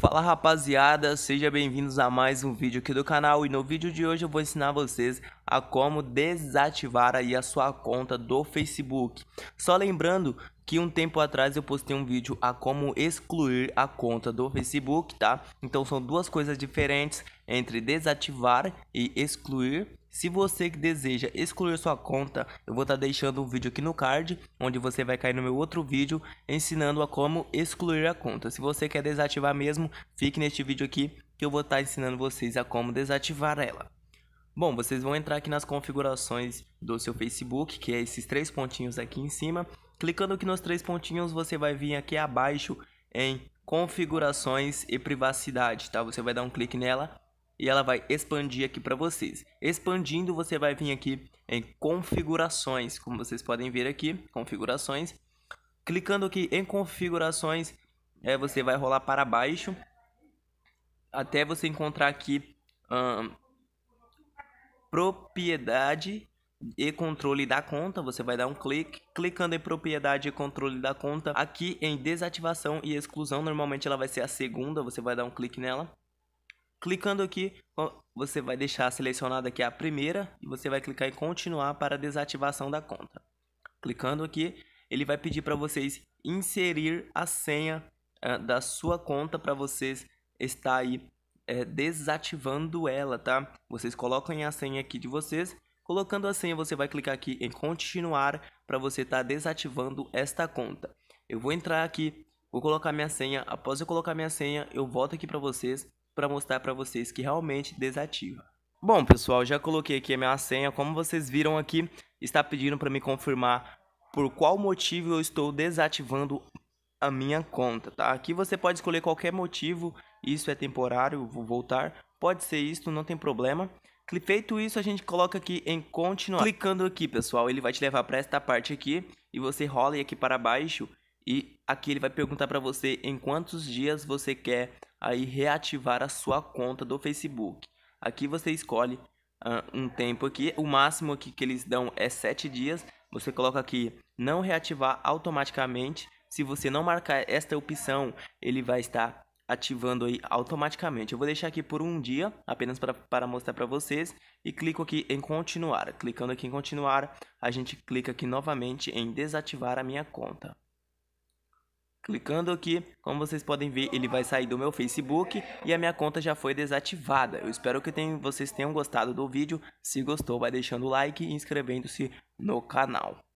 Fala rapaziada, sejam bem-vindos a mais um vídeo aqui do canal e no vídeo de hoje eu vou ensinar vocês a como desativar aí a sua conta do Facebook. Só lembrando que um tempo atrás eu postei um vídeo a como excluir a conta do Facebook, tá? Então são duas coisas diferentes entre desativar e excluir. Se você que deseja excluir sua conta, eu vou estar tá deixando um vídeo aqui no card, onde você vai cair no meu outro vídeo ensinando a como excluir a conta. Se você quer desativar mesmo, fique neste vídeo aqui que eu vou estar tá ensinando vocês a como desativar ela. Bom, vocês vão entrar aqui nas configurações do seu Facebook, que é esses três pontinhos aqui em cima. Clicando aqui nos três pontinhos, você vai vir aqui abaixo em configurações e privacidade, tá? Você vai dar um clique nela e ela vai expandir aqui para vocês. Expandindo, você vai vir aqui em configurações, como vocês podem ver aqui, configurações. Clicando aqui em configurações, é, você vai rolar para baixo até você encontrar aqui propriedade e controle da conta, você vai dar um clique, clicando em propriedade e controle da conta, aqui em desativação e exclusão, normalmente ela vai ser a segunda, você vai dar um clique nela. Clicando aqui, você vai deixar selecionada aqui a primeira e você vai clicar em continuar para desativação da conta. Clicando aqui, ele vai pedir para vocês inserir a senha uh, da sua conta para vocês estar aí é, desativando ela, tá? Vocês colocam a senha aqui de vocês. Colocando a senha, você vai clicar aqui em continuar para você estar tá desativando esta conta. Eu vou entrar aqui, vou colocar minha senha. Após eu colocar minha senha, eu volto aqui para vocês para mostrar para vocês que realmente desativa. Bom, pessoal, já coloquei aqui a minha senha. Como vocês viram aqui, está pedindo para me confirmar por qual motivo eu estou desativando a minha conta, tá? Aqui você pode escolher qualquer motivo, isso é temporário, vou voltar, pode ser isso, não tem problema. Feito isso, a gente coloca aqui em continuar. Clicando aqui, pessoal, ele vai te levar para esta parte aqui e você rola aqui para baixo e aqui ele vai perguntar para você em quantos dias você quer aí reativar a sua conta do Facebook. Aqui você escolhe uh, um tempo aqui, o máximo aqui que eles dão é 7 dias. Você coloca aqui não reativar automaticamente. Se você não marcar esta opção, ele vai estar ativando aí automaticamente. Eu vou deixar aqui por um dia, apenas para mostrar para vocês, e clico aqui em continuar. Clicando aqui em continuar, a gente clica aqui novamente em desativar a minha conta. Clicando aqui, como vocês podem ver, ele vai sair do meu Facebook e a minha conta já foi desativada. Eu espero que tenham, vocês tenham gostado do vídeo. Se gostou, vai deixando o like e inscrevendo-se no canal.